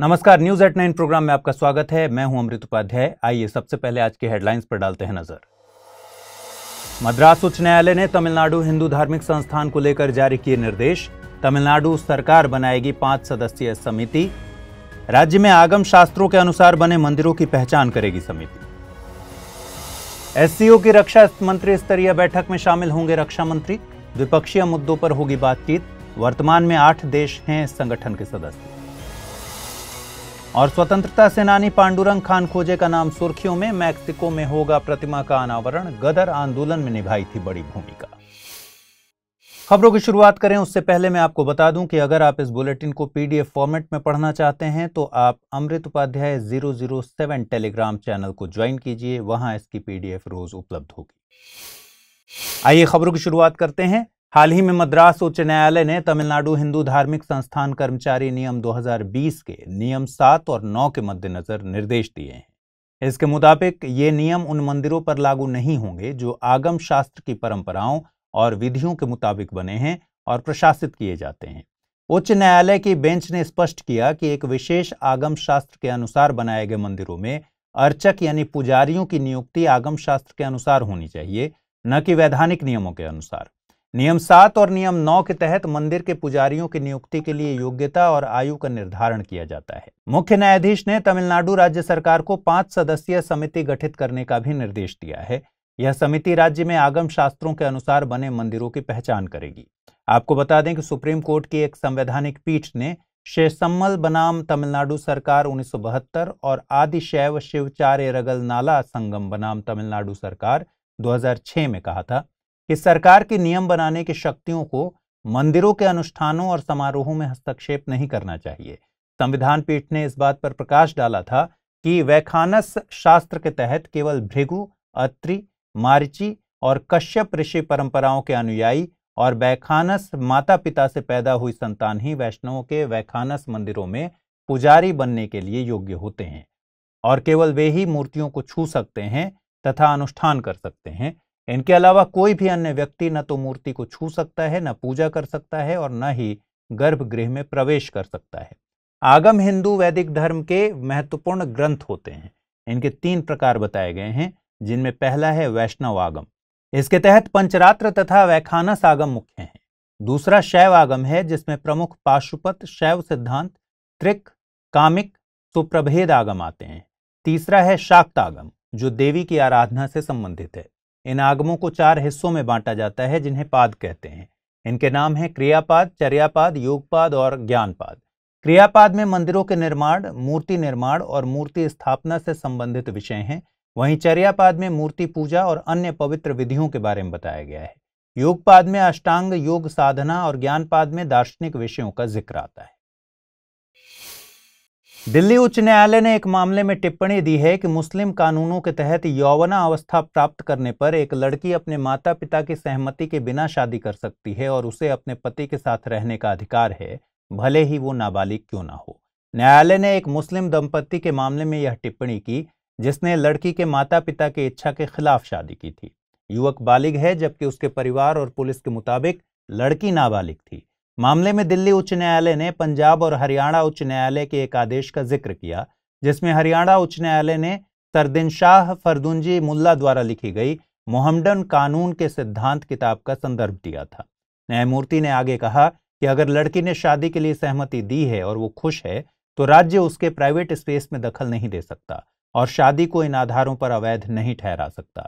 नमस्कार news at nine programme में आपका स्वागत है मैं हूं अमृत उपाध्याय आइए सबसे पहले आज के हेडलाइंस पर डालते हैं नजर मद्रास उच्च न्यायालय ने तमिलनाडु हिंदू धार्मिक संस्थान को लेकर जारी किए निर्देश तमिलनाडु सरकार बनाएगी पांच सदस्यीय समिति राज्य में आगम शास्त्रों के अनुसार बने मंदिरों की पहचान करेगी समिति एससीओ की रक्षा मंत्री स्तरीय बैठक में शामिल होंगे रक्षा मंत्री द्विपक्षीय मुद्दों पर होगी बातचीत वर्तमान में आठ देश हैं संगठन के सदस्य और स्वतंत्रता सेनानी पांडुरंग खान खोजे का नाम सुर्खियों में मैक्सिको में होगा प्रतिमा का अनावरण गदर आंदोलन में निभाई थी बड़ी भूमिका खबरों की शुरुआत करें उससे पहले मैं आपको बता दूं कि अगर आप इस बुलेटिन को पीडीएफ फॉर्मेट में पढ़ना चाहते हैं तो आप Amrit Upadhyay zero zero seven Telegram channel को ज्वाइन कीजिए वहां इसकी पीडीएफ रोज उपलब्ध होगी आइए खबरों की शुरुआत करते हैं हाल ही में मद्रास उच्च न्यायालय ने तमिलनाडु हिंदू धार्मिक संस्थान कर्मचारी नियम 2020 के नियम सात और नौ के मद्देनजर निर्देश दिए हैं इसके मुताबिक ये नियम उन मंदिरों पर लागू नहीं होंगे जो आगम शास्त्र की परंपराओं और विधियों के मुताबिक बने हैं और प्रशासित किए जाते हैं उच्च न्यायालय की बेंच ने स्पष्ट किया कि एक विशेष आगम शास्त्र के अनुसार बनाए गए मंदिरों में अर्चक यानी पुजारियों की नियुक्ति आगम शास्त्र के अनुसार होनी चाहिए न कि वैधानिक नियमों के अनुसार नियम सात और नियम नौ के तहत मंदिर के पुजारियों की नियुक्ति के लिए योग्यता और आयु का निर्धारण किया जाता है मुख्य न्यायाधीश ने तमिलनाडु राज्य सरकार को पांच सदस्यीय समिति गठित करने का भी निर्देश दिया है यह समिति राज्य में आगम शास्त्रों के अनुसार बने मंदिरों की पहचान करेगी आपको बता दें कि सुप्रीम कोर्ट की एक संवैधानिक पीठ ने शेषम्मल बनाम तमिलनाडु सरकार उन्नीस और आदिशैव शिवचार्य रगल नाला संगम बनाम तमिलनाडु सरकार 2006 में कहा था कि सरकार की नियम बनाने की शक्तियों को मंदिरों के अनुष्ठानों और समारोहों में हस्तक्षेप नहीं करना चाहिए संविधान पीठ ने इस बात पर प्रकाश डाला था कि वैखानस शास्त्र के तहत केवल भृगु अत्रि मारिची और कश्यप ऋषि परंपराओं के अनुयायी और वैखानस माता पिता से पैदा हुई संतान ही वैष्णवों के वैखानस मंदिरों में पुजारी बनने के लिए योग्य होते हैं और केवल वे ही मूर्तियों को छू सकते हैं तथा अनुष्ठान कर सकते हैं इनके अलावा कोई भी अन्य व्यक्ति न तो मूर्ति को छू सकता है न पूजा कर सकता है और न ही गर्भगृह में प्रवेश कर सकता है आगम हिंदू वैदिक धर्म के महत्वपूर्ण ग्रंथ होते हैं इनके तीन प्रकार बताए गए हैं जिनमें पहला है वैष्णव आगम इसके तहत पंचरात्र तथा वैखानस आगम मुख्य हैं दूसरा शैव आगम है जिसमें प्रमुख पाशुपत शैव सिद्धांत त्रिक कामिक सुप्रभेद आगम आते हैं तीसरा है शाक्त आगम जो देवी की आराधना से संबंधित है इन आगमों को चार हिस्सों में बांटा जाता है जिन्हें पाद कहते हैं इनके नाम हैं क्रियापाद चर्यापाद योगपाद और ज्ञानपाद क्रियापाद में मंदिरों के निर्माण मूर्ति निर्माण और मूर्ति स्थापना से संबंधित विषय हैं वहीं चर्यापाद में मूर्ति पूजा और अन्य पवित्र विधियों के बारे में बताया गया है योगपाद में अष्टांग योग साधना और ज्ञानपाद में दार्शनिक विषयों का जिक्र आता है दिल्ली उच्च न्यायालय ने एक मामले में टिप्पणी दी है कि मुस्लिम कानूनों के तहत यौवना अवस्था प्राप्त करने पर एक लड़की अपने माता पिता की सहमति के बिना शादी कर सकती है और उसे अपने पति के साथ रहने का अधिकार है भले ही वो नाबालिग क्यों ना हो न्यायालय ने एक मुस्लिम दंपत्ति के मामले में यह टिप्पणी की जिसने लड़की के माता पिता की इच्छा के खिलाफ शादी की थी युवक बालिग है जबकि उसके परिवार और पुलिस के मुताबिक लड़की नाबालिग थी मामले में दिल्ली उच्च न्यायालय ने पंजाब और हरियाणा उच्च न्यायालय के एक आदेश का जिक्र किया जिसमें हरियाणा उच्च न्यायालय ने सरदिन शाह फरदुंजी मुल्ला द्वारा लिखी गई मोहम्मडन कानून के सिद्धांत किताब का संदर्भ दिया था न्यायमूर्ति ने आगे कहा कि अगर लड़की ने शादी के लिए सहमति दी है और वो खुश है तो राज्य उसके प्राइवेट स्पेस में दखल नहीं दे सकता और शादी को इन आधारों पर अवैध नहीं ठहरा सकता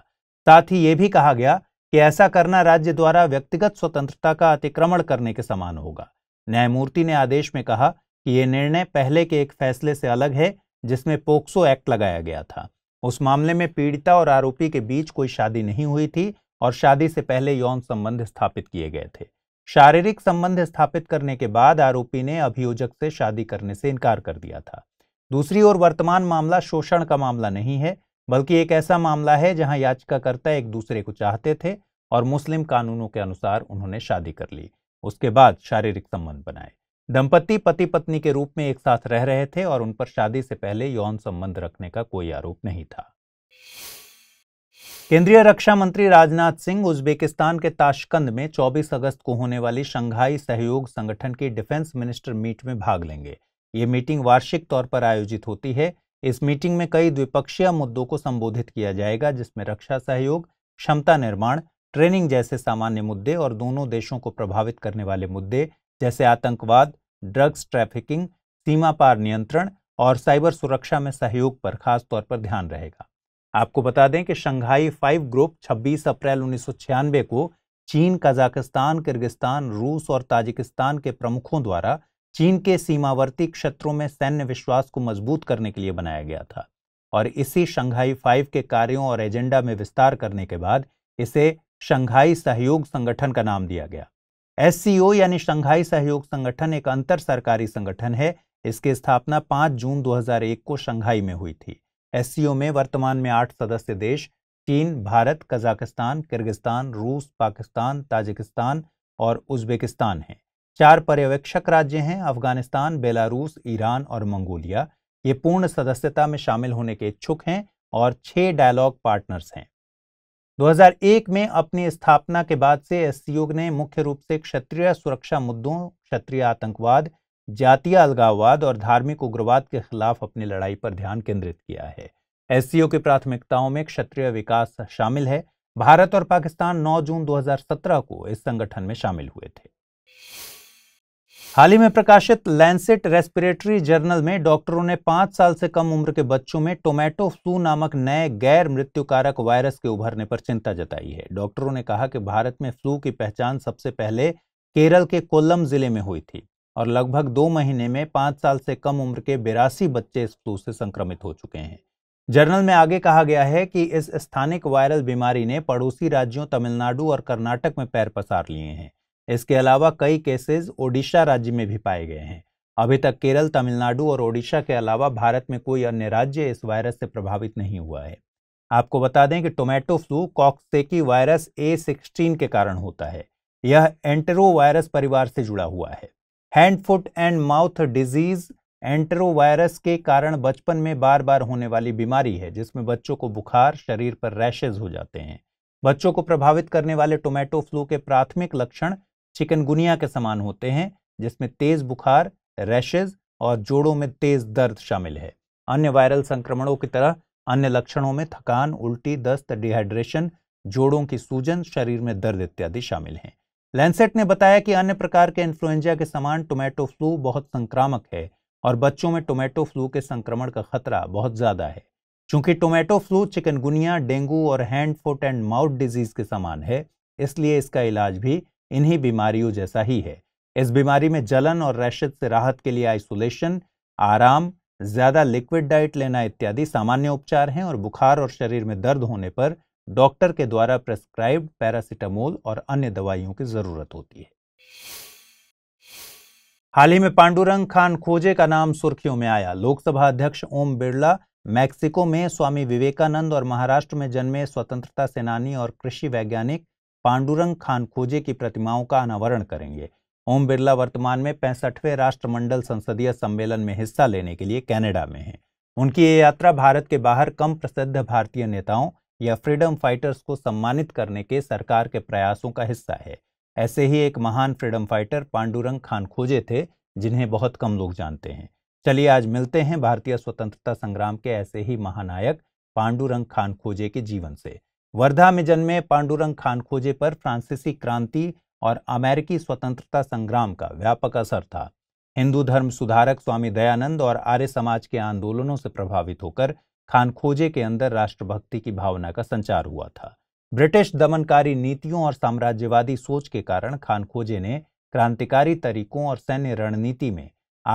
साथ ही ये भी कहा गया कि ऐसा करना राज्य द्वारा व्यक्तिगत स्वतंत्रता का अतिक्रमण करने के समान होगा न्यायमूर्ति ने आदेश में कहा कि यह निर्णय पहले के एक फैसले से अलग है जिसमें पोक्सो एक्ट लगाया गया था उस मामले में पीड़िता और आरोपी के बीच कोई शादी नहीं हुई थी और शादी से पहले यौन संबंध स्थापित किए गए थे शारीरिक संबंध स्थापित करने के बाद आरोपी ने अभियोजक से शादी करने से इनकार कर दिया था दूसरी ओर वर्तमान मामला शोषण का मामला नहीं है बल्कि एक ऐसा मामला है जहां याचिकाकर्ता एक दूसरे को चाहते थे और मुस्लिम कानूनों के अनुसार उन्होंने शादी कर ली उसके बाद शारीरिक संबंध बनाए दंपति पति पत्नी के रूप में एक साथ रह रहे थे और उन पर शादी से पहले यौन संबंध रखने का कोई आरोप नहीं था केंद्रीय रक्षा मंत्री राजनाथ सिंह उज्बेकिस्तान के ताशकंद में 24 अगस्त को होने वाली शंघाई सहयोग संगठन की डिफेंस मिनिस्टर मीट में भाग लेंगे ये मीटिंग वार्षिक तौर पर आयोजित होती है इस मीटिंग में कई द्विपक्षीय मुद्दों को संबोधित किया जाएगा जिसमें रक्षा सहयोग क्षमता निर्माण ट्रेनिंग जैसे सामान्य मुद्दे और दोनों देशों को प्रभावित करने वाले मुद्दे जैसे आतंकवाद ड्रग्स ट्रैफिकिंग सीमा पार नियंत्रण और साइबर सुरक्षा में सहयोग पर खास तौर पर ध्यान रहेगा आपको बता दें कि शंघाई फाइव ग्रुप 26 अप्रैल उन्नीस को चीन कजाकिस्तान किर्गिस्तान रूस और ताजिकिस्तान के प्रमुखों द्वारा चीन के सीमावर्ती क्षेत्रों में सैन्य विश्वास को मजबूत करने के लिए बनाया गया था और इसी शंघाई फाइव के कार्यों और एजेंडा में विस्तार करने के बाद इसे शंघाई सहयोग संगठन का नाम दिया गया एस यानी शंघाई सहयोग संगठन एक अंतर सरकारी संगठन है इसकी स्थापना 5 जून 2001 को शंघाई में हुई थी एस में वर्तमान में आठ सदस्य देश चीन भारत कजाकिस्तान किर्गिस्तान रूस पाकिस्तान ताजिकिस्तान और उज्बेकिस्तान हैं चार पर्यवेक्षक राज्य हैं अफगानिस्तान बेलारूस ईरान और मंगोलिया ये पूर्ण सदस्यता में शामिल होने के इच्छुक हैं और छह डायलॉग पार्टनर्स हैं 2001 में अपनी स्थापना के बाद से एस ने मुख्य रूप से क्षेत्रीय सुरक्षा मुद्दों क्षेत्रीय आतंकवाद जातीय अलगाववाद और धार्मिक उग्रवाद के खिलाफ अपनी लड़ाई पर ध्यान केंद्रित किया है एस की प्राथमिकताओं में क्षेत्रीय विकास शामिल है भारत और पाकिस्तान 9 जून 2017 को इस संगठन में शामिल हुए थे हाल ही में प्रकाशित लैंसेट रेस्पिरेटरी जर्नल में डॉक्टरों ने पांच साल से कम उम्र के बच्चों में टोमेटो फ्लू नामक नए गैर मृत्युकारक वायरस के उभरने पर चिंता जताई है डॉक्टरों ने कहा कि भारत में फ्लू की पहचान सबसे पहले केरल के कोल्लम जिले में हुई थी और लगभग दो महीने में पांच साल से कम उम्र के बिरासी बच्चे इस फ्लू से संक्रमित हो चुके हैं जर्नल में आगे कहा गया है कि इस स्थानिक वायरल बीमारी ने पड़ोसी राज्यों तमिलनाडु और कर्नाटक में पैर पसार लिए हैं इसके अलावा कई केसेस ओडिशा राज्य में भी पाए गए हैं अभी तक केरल तमिलनाडु और ओडिशा के अलावा भारत में कोई अन्य राज्य इस वायरस से प्रभावित नहीं हुआ है आपको बता दें कि tomato flu coxsackie virus A sixteen के कारण होता है यह एंटेरोवायरस परिवार से जुड़ा हुआ है hand foot and mouth disease enterovirus के कारण बचपन में बार बार होने वाली बीमारी है जिसमें बच्चों को बुखार शरीर पर रैशेज हो जाते हैं बच्चों को प्रभावित करने वाले टोमेटो फ्लू के प्राथमिक लक्षण चिकनगुनिया के समान होते हैं जिसमें तेज बुखार रैशेज और जोड़ों में तेज दर्द शामिल है अन्य वायरल संक्रमणों की तरह अन्य लक्षणों में थकान उल्टी दस्त डिहाइड्रेशन जोड़ों की सूजन शरीर में दर्द इत्यादि शामिल हैं लैंसेट ने बताया कि अन्य प्रकार के इन्फ्लुएंजा के समान टोमेटो फ्लू बहुत संक्रामक है और बच्चों में टोमेटो फ्लू के संक्रमण का खतरा बहुत ज्यादा है चूंकि टोमेटो फ्लू चिकनगुनिया डेंगू और hand foot and mouth disease के समान है इसलिए इसका इलाज भी इन्हीं बीमारियों जैसा ही है इस बीमारी में जलन और रैशित से राहत के लिए आइसोलेशन आराम ज्यादा लिक्विड डाइट लेना इत्यादि सामान्य उपचार हैं और बुखार और शरीर में दर्द होने पर डॉक्टर के द्वारा प्रेस्क्राइब पैरासिटामोल और अन्य दवाइयों की जरूरत होती है हाल ही में पांडुरंग खान खोजे का नाम सुर्खियों में आया लोकसभा अध्यक्ष ओम बिरला मैक्सिको में स्वामी विवेकानंद और महाराष्ट्र में जन्मे स्वतंत्रता सेनानी और कृषि वैज्ञानिक पांडुरंग खान खोजे की प्रतिमाओं का अनावरण करेंगे ओम बिरला वर्तमान में पैंसठवें राष्ट्रमंडल संसदीय सम्मेलन में हिस्सा लेने के लिए कैनेडा में हैं उनकी ये यात्रा भारत के बाहर कम प्रसिद्ध भारतीय नेताओं या फ्रीडम फाइटर्स को सम्मानित करने के सरकार के प्रयासों का हिस्सा है ऐसे ही एक महान फ्रीडम फाइटर पांडुरंग खान खोजे थे जिन्हें बहुत कम लोग जानते हैं चलिए आज मिलते हैं भारतीय स्वतंत्रता संग्राम के ऐसे ही महानायक पांडुरंग खान खोजे के जीवन से वर्धा में जन्मे पांडुरंग खानखोजे पर फ्रांसीसी क्रांति और अमेरिकी स्वतंत्रता संग्राम का व्यापक असर था हिंदू धर्म सुधारक स्वामी दयानंद और आर्य समाज के आंदोलनों से प्रभावित होकर खानखोजे के अंदर राष्ट्रभक्ति की भावना का संचार हुआ था ब्रिटिश दमनकारी नीतियों और साम्राज्यवादी सोच के कारण खानखोजे ने क्रांतिकारी तरीकों और सैन्य रणनीति में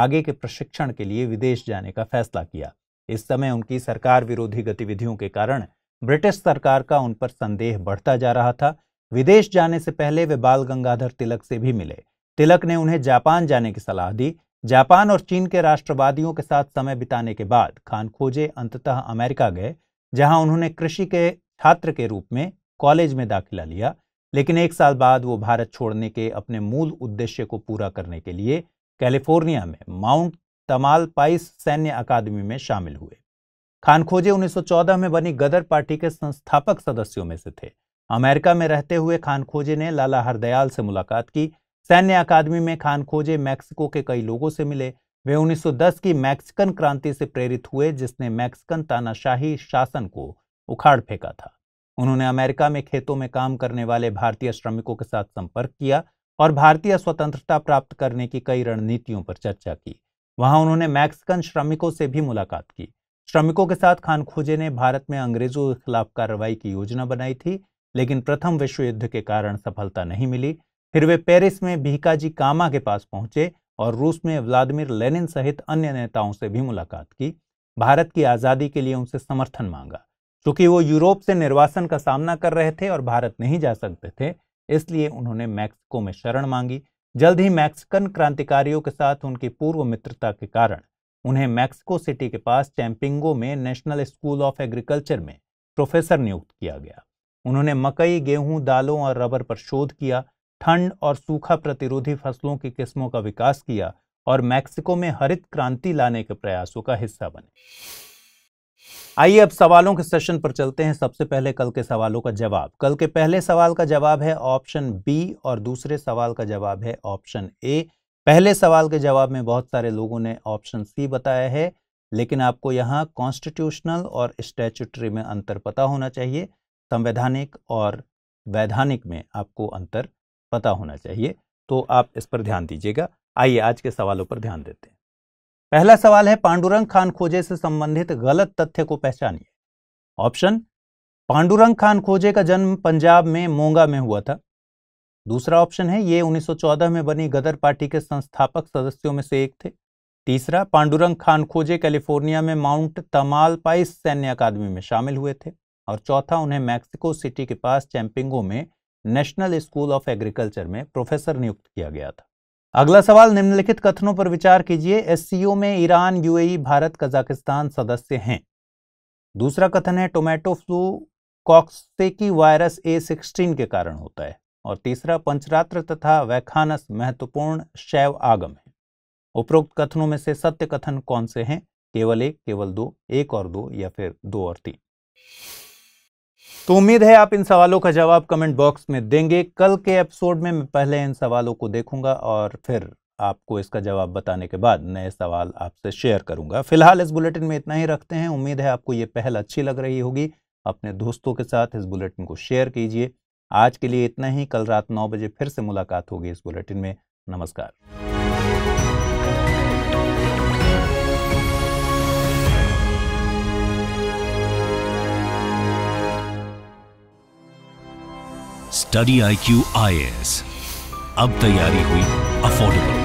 आगे के प्रशिक्षण के लिए विदेश जाने का फैसला किया इस समय उनकी सरकार विरोधी गतिविधियों के कारण ब्रिटिश सरकार का उन पर संदेह बढ़ता जा रहा था विदेश जाने से पहले वे बाल गंगाधर तिलक से भी मिले तिलक ने उन्हें जापान जाने की सलाह दी जापान और चीन के राष्ट्रवादियों के साथ समय बिताने के बाद खान खोजे अंततः अमेरिका गए जहां उन्होंने कृषि के छात्र के रूप में कॉलेज में दाखिला लिया लेकिन एक साल बाद वो भारत छोड़ने के अपने मूल उद्देश्य को पूरा करने के लिए कैलिफोर्निया में माउंट तमाल पाइस सैन्य अकादमी में शामिल हुए खानखोजे 1914 में बनी गदर पार्टी के संस्थापक सदस्यों में से थे अमेरिका में रहते हुए खानखोजे ने लाला हरदयाल से मुलाकात की सैन्य अकादमी में खानखोजे मैक्सिको के कई लोगों से मिले वे 1910 की मैक्सिकन क्रांति से प्रेरित हुए जिसने मैक्सिकन तानाशाही शासन को उखाड़ फेंका था उन्होंने अमेरिका में खेतों में काम करने वाले भारतीय श्रमिकों के साथ संपर्क किया और भारतीय स्वतंत्रता प्राप्त करने की कई रणनीतियों पर चर्चा की वहां उन्होंने मैक्सिकन श्रमिकों से भी मुलाकात की श्रमिकों के साथ खान खोजे ने भारत में अंग्रेजों के खिलाफ कार्रवाई की योजना बनाई थी लेकिन प्रथम विश्व युद्ध के कारण सफलता नहीं मिली फिर वे पेरिस में भीकाजी कामा के पास पहुंचे और रूस में व्लादिमिर लेनिन सहित अन्य नेताओं से भी मुलाकात की भारत की आज़ादी के लिए उनसे समर्थन मांगा क्योंकि वो यूरोप से निर्वासन का सामना कर रहे थे और भारत नहीं जा सकते थे इसलिए उन्होंने मैक्सिको में शरण मांगी जल्द ही मैक्सिकन क्रांतिकारियों के साथ उनकी पूर्व मित्रता के कारण उन्हें मैक्सिको सिटी के पास चैंपिंगो में नेशनल स्कूल ऑफ एग्रीकल्चर में प्रोफेसर नियुक्त किया गया उन्होंने मकई गेहूं दालों और रबर पर शोध किया ठंड और सूखा प्रतिरोधी फसलों की किस्मों का विकास किया और मैक्सिको में हरित क्रांति लाने के प्रयासों का हिस्सा बने आइए अब सवालों के सेशन पर चलते हैं सबसे पहले कल के सवालों का जवाब कल के पहले सवाल का जवाब है ऑप्शन बी और दूसरे सवाल का जवाब है ऑप्शन ए पहले सवाल के जवाब में बहुत सारे लोगों ने ऑप्शन सी बताया है लेकिन आपको यहाँ कॉन्स्टिट्यूशनल और स्टैचुटरी में अंतर पता होना चाहिए संवैधानिक और वैधानिक में आपको अंतर पता होना चाहिए तो आप इस पर ध्यान दीजिएगा आइए आज के सवालों पर ध्यान देते हैं पहला सवाल है पांडुरंग खान खोजे से संबंधित गलत तथ्य को पहचानिए ऑप्शन पांडुरंग खान खोजे का जन्म पंजाब में मोंगा में हुआ था दूसरा ऑप्शन है ये 1914 में बनी गदर पार्टी के संस्थापक सदस्यों में से एक थे तीसरा पांडुरंग खान खोजे कैलिफोर्निया में माउंट तमाल पाइस सैन्य अकादमी में शामिल हुए थे और चौथा उन्हें मैक्सिको सिटी के पास चैंपिंगो में नेशनल स्कूल ऑफ एग्रीकल्चर में प्रोफेसर नियुक्त किया गया था अगला सवाल निम्नलिखित कथनों पर विचार कीजिए एस में ईरान यूएई भारत कजाकिस्तान सदस्य हैं दूसरा कथन है tomato flu coxsackie virus A sixteen के कारण होता है और तीसरा पंचरात्र तथा वैखानस महत्वपूर्ण शैव आगम है उपरोक्त कथनों में से सत्य कथन कौन से हैं केवल एक केवल दो एक और दो या फिर दो और तीन तो उम्मीद है आप इन सवालों का जवाब कमेंट बॉक्स में देंगे कल के एपिसोड में मैं पहले इन सवालों को देखूंगा और फिर आपको इसका जवाब बताने के बाद नए सवाल आपसे शेयर करूंगा फिलहाल इस बुलेटिन में इतना ही रखते हैं उम्मीद है आपको ये पहल अच्छी लग रही होगी अपने दोस्तों के साथ इस बुलेटिन को शेयर कीजिए आज के लिए इतना ही कल रात नौ बजे फिर से मुलाकात होगी इस बुलेटिन में नमस्कार study I Q I S अब तैयारी हुई अफोर्डेबल